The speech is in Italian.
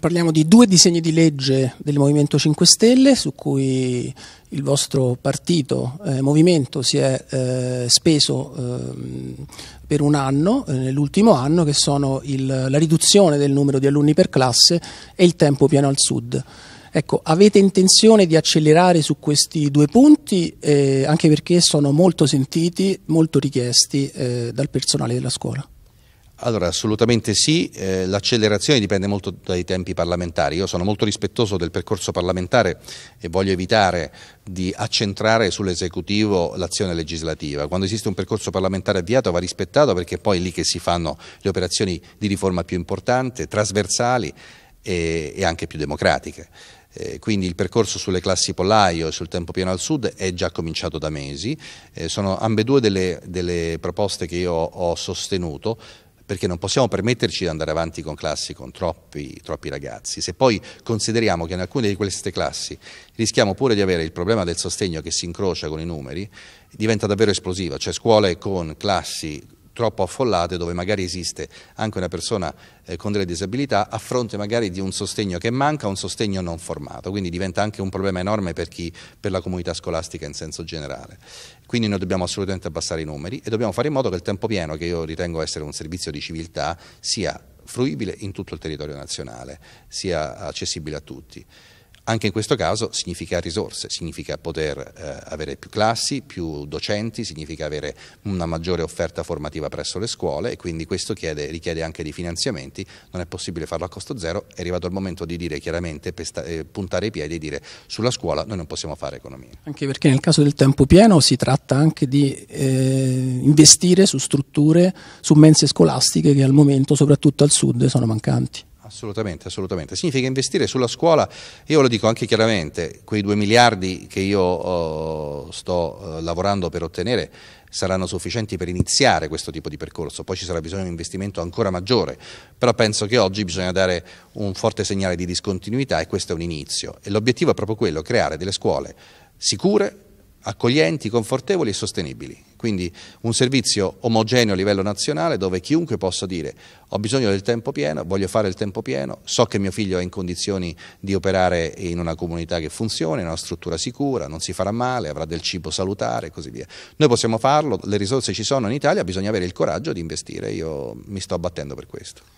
Parliamo di due disegni di legge del Movimento 5 Stelle su cui il vostro partito eh, Movimento si è eh, speso eh, per un anno, eh, nell'ultimo anno, che sono il, la riduzione del numero di alunni per classe e il tempo pieno al sud. Ecco, avete intenzione di accelerare su questi due punti, eh, anche perché sono molto sentiti, molto richiesti eh, dal personale della scuola? Allora, assolutamente sì, eh, l'accelerazione dipende molto dai tempi parlamentari. Io sono molto rispettoso del percorso parlamentare e voglio evitare di accentrare sull'esecutivo l'azione legislativa. Quando esiste un percorso parlamentare avviato va rispettato perché poi è lì che si fanno le operazioni di riforma più importanti, trasversali e, e anche più democratiche. Eh, quindi il percorso sulle classi pollaio e sul tempo pieno al sud è già cominciato da mesi, eh, sono ambedue delle, delle proposte che io ho sostenuto perché non possiamo permetterci di andare avanti con classi con troppi, troppi ragazzi. Se poi consideriamo che in alcune di queste classi rischiamo pure di avere il problema del sostegno che si incrocia con i numeri, diventa davvero esplosiva, cioè scuole con classi troppo affollate dove magari esiste anche una persona eh, con delle disabilità a fronte magari di un sostegno che manca, un sostegno non formato, quindi diventa anche un problema enorme per, chi, per la comunità scolastica in senso generale. Quindi noi dobbiamo assolutamente abbassare i numeri e dobbiamo fare in modo che il tempo pieno, che io ritengo essere un servizio di civiltà, sia fruibile in tutto il territorio nazionale, sia accessibile a tutti. Anche in questo caso significa risorse, significa poter eh, avere più classi, più docenti, significa avere una maggiore offerta formativa presso le scuole e quindi questo chiede, richiede anche dei finanziamenti, non è possibile farlo a costo zero, è arrivato il momento di dire chiaramente, pesta, eh, puntare i piedi e dire sulla scuola noi non possiamo fare economia. Anche perché nel caso del tempo pieno si tratta anche di eh, investire su strutture, su mense scolastiche che al momento, soprattutto al sud, sono mancanti. Assolutamente, assolutamente. Significa investire sulla scuola, io lo dico anche chiaramente, quei 2 miliardi che io oh, sto eh, lavorando per ottenere saranno sufficienti per iniziare questo tipo di percorso, poi ci sarà bisogno di un investimento ancora maggiore, però penso che oggi bisogna dare un forte segnale di discontinuità e questo è un inizio. E l'obiettivo è proprio quello, creare delle scuole sicure, accoglienti, confortevoli e sostenibili. Quindi un servizio omogeneo a livello nazionale dove chiunque possa dire ho bisogno del tempo pieno, voglio fare il tempo pieno, so che mio figlio è in condizioni di operare in una comunità che funziona, in una struttura sicura, non si farà male, avrà del cibo salutare e così via. Noi possiamo farlo, le risorse ci sono in Italia, bisogna avere il coraggio di investire, io mi sto battendo per questo.